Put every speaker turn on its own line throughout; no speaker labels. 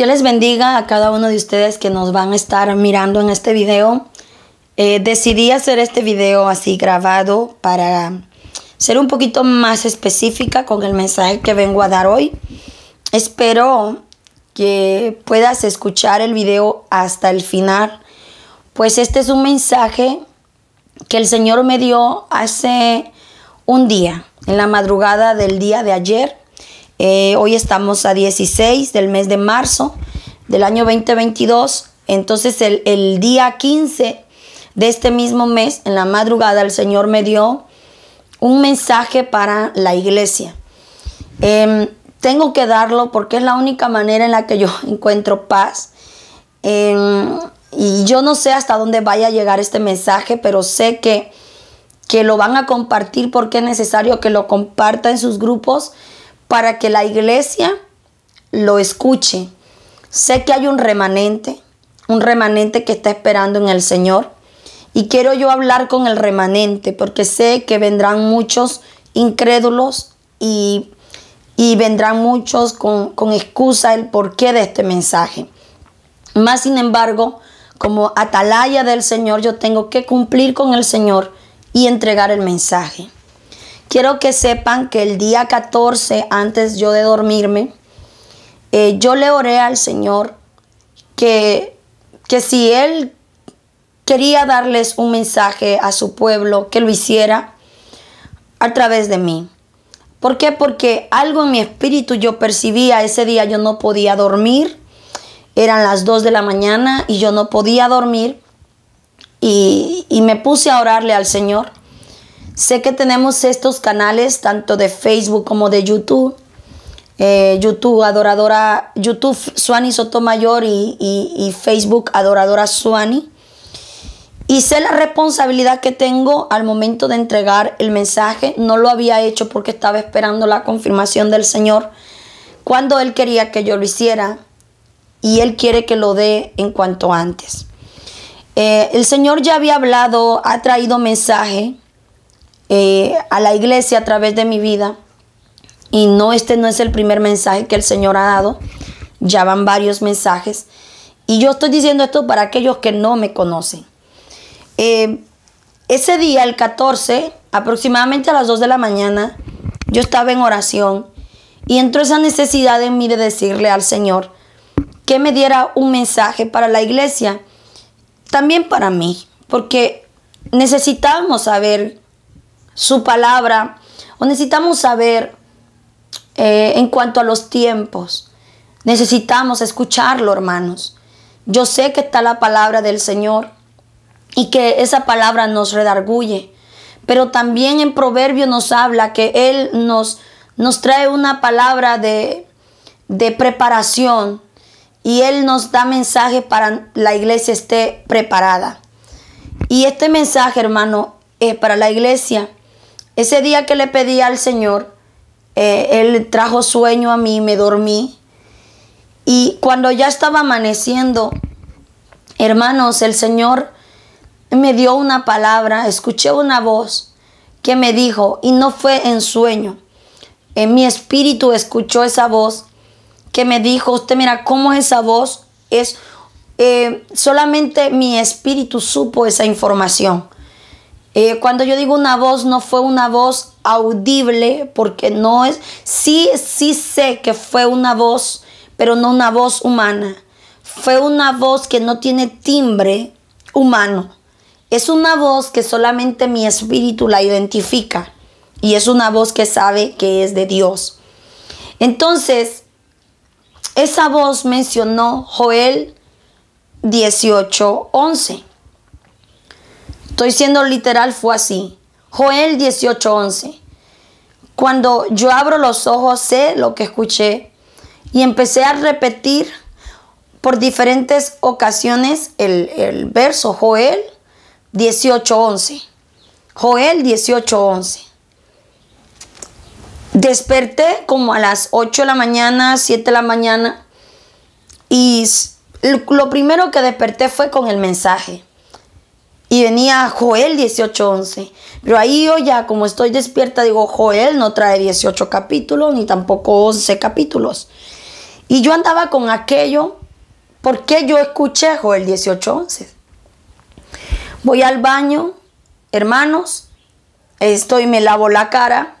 Dios les bendiga a cada uno de ustedes que nos van a estar mirando en este video. Eh, decidí hacer este video así grabado para ser un poquito más específica con el mensaje que vengo a dar hoy. Espero que puedas escuchar el video hasta el final, pues este es un mensaje que el Señor me dio hace un día, en la madrugada del día de ayer. Eh, hoy estamos a 16 del mes de marzo del año 2022. Entonces el, día 15 de este mismo mes, en la madrugada, el Señor me dio un mensaje para la iglesia. Em, tengo que darlo porque es la única manera en la que yo encuentro paz. Em, y yo no sé hasta dónde vaya a llegar este mensaje, pero sé que, que lo van a compartir porque es necesario que lo compartan en sus grupos para que la iglesia lo escuche. Sé que hay un remanente, un remanente que está esperando en el Señor. Y quiero yo hablar con el remanente porque sé que vendrán muchos incrédulos y, vendrán muchos con, con excusa el porqué de este mensaje. Más sin embargo, como atalaya del Señor, yo tengo que cumplir con el Señor y entregar el mensaje. Quiero que sepan que el día 14, antes yo de dormirme, eh, yo le oré al Señor que, que si Él quería darles un mensaje a su pueblo, que lo hiciera a través de mí. ¿Por qué? Porque algo en mi espíritu yo percibía ese día, yo no podía dormir. Eran las 2 de la mañana y yo no podía dormir. Y, y me puse a orarle al Señor. Sé que tenemos estos canales, tanto de Facebook como de YouTube. Eh, YouTube, adoradora, YouTube Suani Sotomayor y, y Facebook Adoradora Suani. Y sé la responsabilidad que tengo al momento de entregar el mensaje. No lo había hecho porque estaba esperando la confirmación del Señor cuando Él quería que yo lo hiciera. Y Él quiere que lo dé en cuanto antes. Eh, el Señor ya había hablado, ha traído mensaje eh, a la iglesia a través de mi vida. Y no, este no es el primer mensaje que el Señor ha dado. Ya van varios mensajes. Y yo estoy diciendo esto para aquellos que no me conocen. Eh, ese día, el 14, aproximadamente a las 2 de la mañana, yo estaba en oración y entró esa necesidad en mí de decirle al Señor que me diera un mensaje para la iglesia, también para mí, porque necesitábamos saber su palabra o necesitamos saber eh, en cuanto a los tiempos. Necesitamos escucharlo, hermanos. Yo sé que está la palabra del Señor y que esa palabra nos redarguye, pero también en Proverbio nos habla que Él nos, nos trae una palabra de, de preparación y Él nos da mensaje para la iglesia esté preparada. Y este mensaje, hermano, es para la iglesia ese día que le pedí al Señor, eh, Él trajo sueño a mí, me dormí. Y cuando ya estaba amaneciendo, hermanos, el Señor me dio una palabra, escuché una voz que me dijo, y no fue en sueño, en mi espíritu escuchó esa voz que me dijo, usted mira cómo esa voz es, eh, solamente mi espíritu supo esa información. Eh, cuando yo digo una voz, no fue una voz audible, porque no es, sí, sí sé que fue una voz, pero no una voz humana. Fue una voz que no tiene timbre humano. Es una voz que solamente mi espíritu la identifica y es una voz que sabe que es de Dios. Entonces, esa voz mencionó Joel 18, 11 estoy siendo literal, fue así. Joel 18:11. Cuando yo abro los ojos, sé lo que escuché y empecé a repetir por diferentes ocasiones el, verso Joel 18:11. Joel 18:11. Desperté como a las 8 de la mañana, 7 de la mañana, y lo primero que desperté fue con el mensaje. Y venía Joel 18:11. Pero ahí yo ya, como estoy despierta, digo, Joel no trae 18 capítulos, ni tampoco 11 capítulos. Y yo andaba con aquello porque yo escuché Joel 18:11. Voy al baño, hermanos, estoy, me lavo la cara.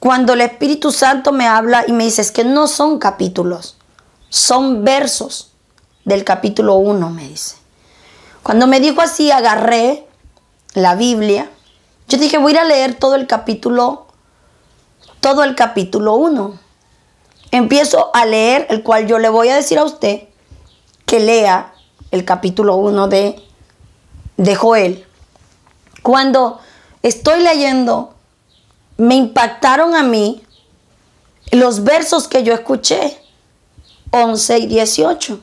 Cuando el Espíritu Santo me habla y me dice, es que no son capítulos, son versos del capítulo 1, me dice. Cuando me dijo así, agarré la Biblia. Yo dije, voy a ir a leer todo el capítulo, todo el capítulo 1. Empiezo a leer, el cual yo le voy a decir a usted que lea el capítulo 1 de, de Joel. Cuando estoy leyendo, me impactaron a mí los versos que yo escuché, 11 y 18.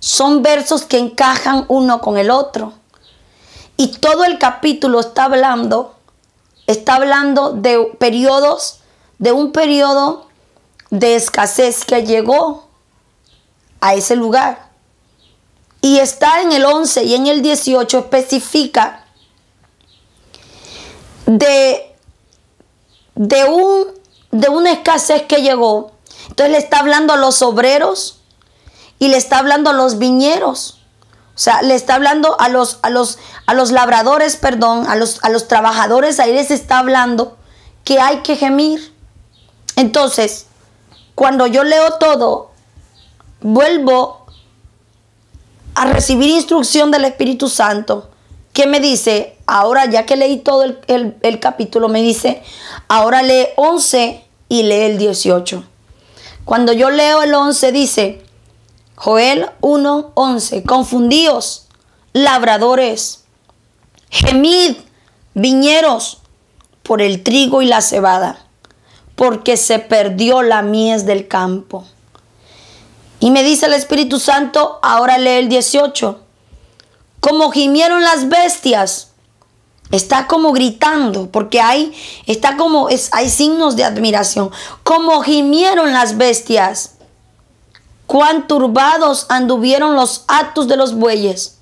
Son versos que encajan uno con el otro. Y todo el capítulo está hablando, está hablando de periodos, de un periodo de escasez que llegó a ese lugar. Y está en el 11 y en el 18 especifica de, de, un, de una escasez que llegó. Entonces le está hablando a los obreros, y le está hablando a los viñeros. O sea, le está hablando a los, a los, a los labradores, perdón, a los, a los trabajadores, ahí les está hablando que hay que gemir. Entonces, cuando yo leo todo, vuelvo a recibir instrucción del Espíritu Santo, que me dice, ahora ya que leí todo el, el capítulo, me dice, ahora lee 11 y lee el 18. Cuando yo leo el 11 dice, Joel 1:11. confundidos labradores, gemid, viñeros, por el trigo y la cebada, porque se perdió la mies del campo. Y me dice el Espíritu Santo, ahora lee el 18. Como gimieron las bestias, está como gritando, porque hay, está como, es, hay signos de admiración. Como gimieron las bestias cuán turbados anduvieron los atos de los bueyes,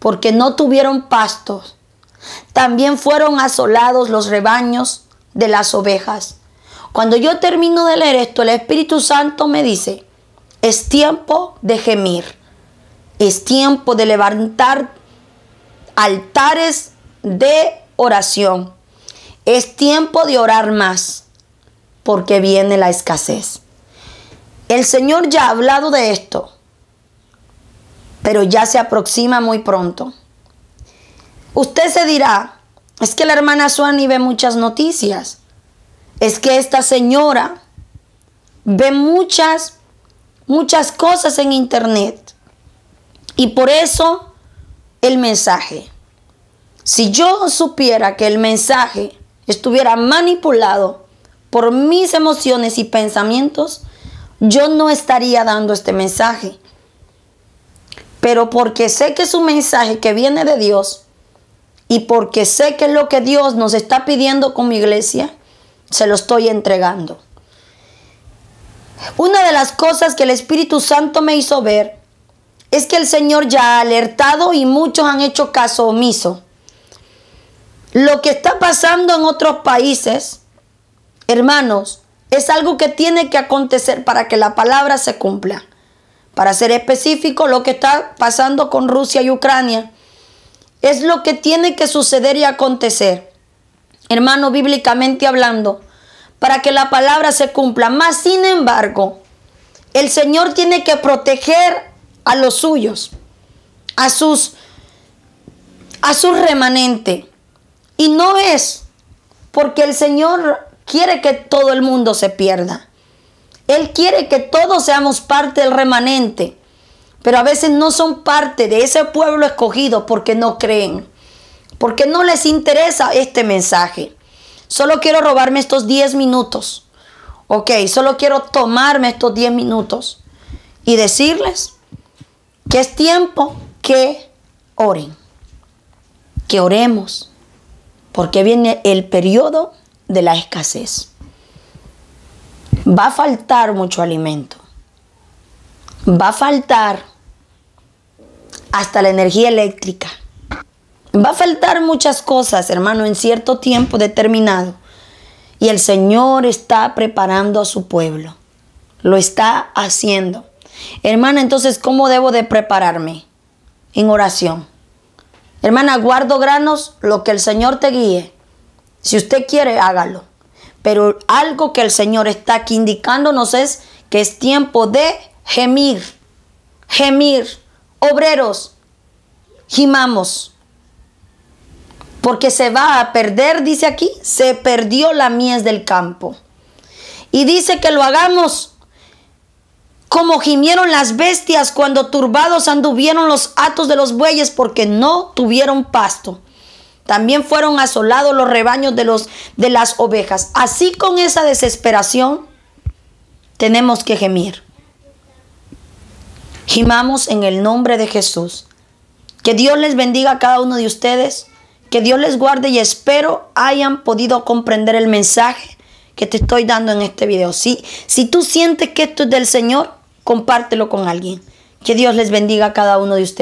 porque no tuvieron pastos. También fueron asolados los rebaños de las ovejas. Cuando yo termino de leer esto, el Espíritu Santo me dice, es tiempo de gemir, es tiempo de levantar altares de oración, es tiempo de orar más, porque viene la escasez. El Señor ya ha hablado de esto, pero ya se aproxima muy pronto. Usted se dirá, es que la hermana Suani ve muchas noticias, es que esta señora ve muchas, muchas cosas en internet. Y por eso el mensaje. Si yo supiera que el mensaje estuviera manipulado por mis emociones y pensamientos, yo no estaría dando este mensaje. Pero porque sé que es un mensaje que viene de Dios y porque sé que es lo que Dios nos está pidiendo con mi iglesia, se lo estoy entregando. Una de las cosas que el Espíritu Santo me hizo ver es que el Señor ya ha alertado y muchos han hecho caso omiso. Lo que está pasando en otros países, hermanos, es algo que tiene que acontecer para que la palabra se cumpla. Para ser específico, lo que está pasando con Rusia y Ucrania es lo que tiene que suceder y acontecer. Hermano, bíblicamente hablando, para que la palabra se cumpla. Más sin embargo, el Señor tiene que proteger a los suyos, a sus a su remanente. Y no es porque el Señor quiere que todo el mundo se pierda. Él quiere que todos seamos parte del remanente, pero a veces no son parte de ese pueblo escogido porque no creen, porque no les interesa este mensaje. Solo quiero robarme estos 10 minutos. Ok, solo quiero tomarme estos 10 minutos y decirles que es tiempo que oren, que oremos, porque viene el periodo de la escasez. Va a faltar mucho alimento. Va a faltar hasta la energía eléctrica. Va a faltar muchas cosas, hermano, en cierto tiempo determinado. Y el Señor está preparando a su pueblo. Lo está haciendo. Hermana, entonces, ¿cómo debo de prepararme? En oración. Hermana, guardo granos, lo que el Señor te guíe. Si usted quiere, hágalo. Pero algo que el Señor está aquí indicándonos es que es tiempo de gemir. Gemir. Obreros, gimamos. Porque se va a perder, dice aquí, se perdió la mies del campo. Y dice que lo hagamos como gimieron las bestias cuando turbados anduvieron los atos de los bueyes porque no tuvieron pasto. También fueron asolados los rebaños de, los, de las ovejas. Así con esa desesperación tenemos que gemir. Gimamos en el nombre de Jesús. Que Dios les bendiga a cada uno de ustedes. Que Dios les guarde y espero hayan podido comprender el mensaje que te estoy dando en este video. si tú sientes que esto es del Señor, compártelo con alguien. Que Dios les bendiga a cada uno de ustedes.